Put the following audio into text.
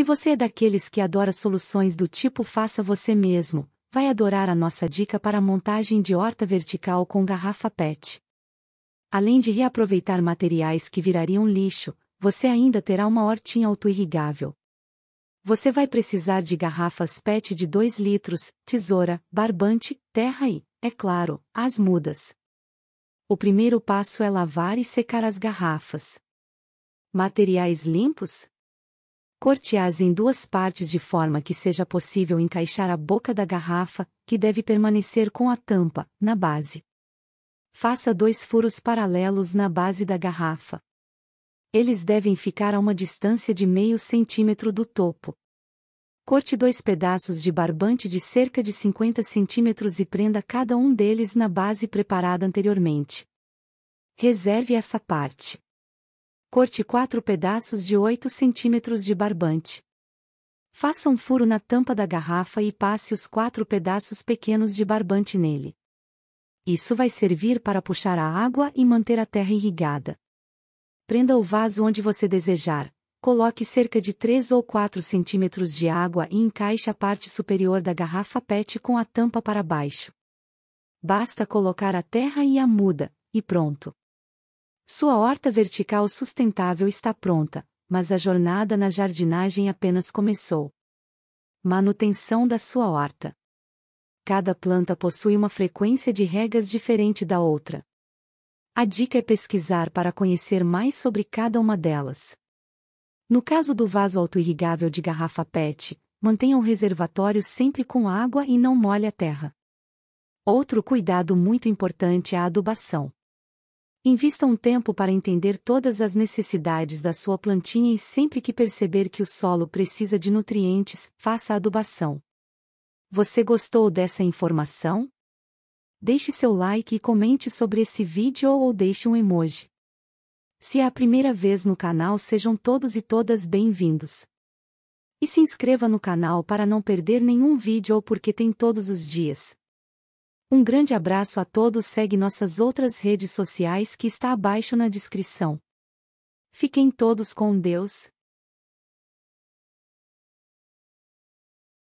Se você é daqueles que adora soluções do tipo faça você mesmo, vai adorar a nossa dica para montagem de horta vertical com garrafa PET. Além de reaproveitar materiais que virariam lixo, você ainda terá uma hortinha autoirrigável. Você vai precisar de garrafas PET de 2 litros, tesoura, barbante, terra e, é claro, as mudas. O primeiro passo é lavar e secar as garrafas. Materiais limpos? Corte-as em duas partes de forma que seja possível encaixar a boca da garrafa, que deve permanecer com a tampa, na base. Faça dois furos paralelos na base da garrafa. Eles devem ficar a uma distância de meio centímetro do topo. Corte dois pedaços de barbante de cerca de 50 centímetros e prenda cada um deles na base preparada anteriormente. Reserve essa parte. Corte quatro pedaços de 8 centímetros de barbante. Faça um furo na tampa da garrafa e passe os quatro pedaços pequenos de barbante nele. Isso vai servir para puxar a água e manter a terra irrigada. Prenda o vaso onde você desejar. Coloque cerca de 3 ou 4 centímetros de água e encaixe a parte superior da garrafa PET com a tampa para baixo. Basta colocar a terra e a muda, e pronto. Sua horta vertical sustentável está pronta, mas a jornada na jardinagem apenas começou. Manutenção da sua horta. Cada planta possui uma frequência de regas diferente da outra. A dica é pesquisar para conhecer mais sobre cada uma delas. No caso do vaso autoirrigável de garrafa PET, mantenha o um reservatório sempre com água e não molhe a terra. Outro cuidado muito importante é a adubação. Invista um tempo para entender todas as necessidades da sua plantinha e sempre que perceber que o solo precisa de nutrientes, faça adubação. Você gostou dessa informação? Deixe seu like e comente sobre esse vídeo ou deixe um emoji. Se é a primeira vez no canal, sejam todos e todas bem-vindos. E se inscreva no canal para não perder nenhum vídeo ou porque tem todos os dias. Um grande abraço a todos. Segue nossas outras redes sociais que está abaixo na descrição. Fiquem todos com Deus.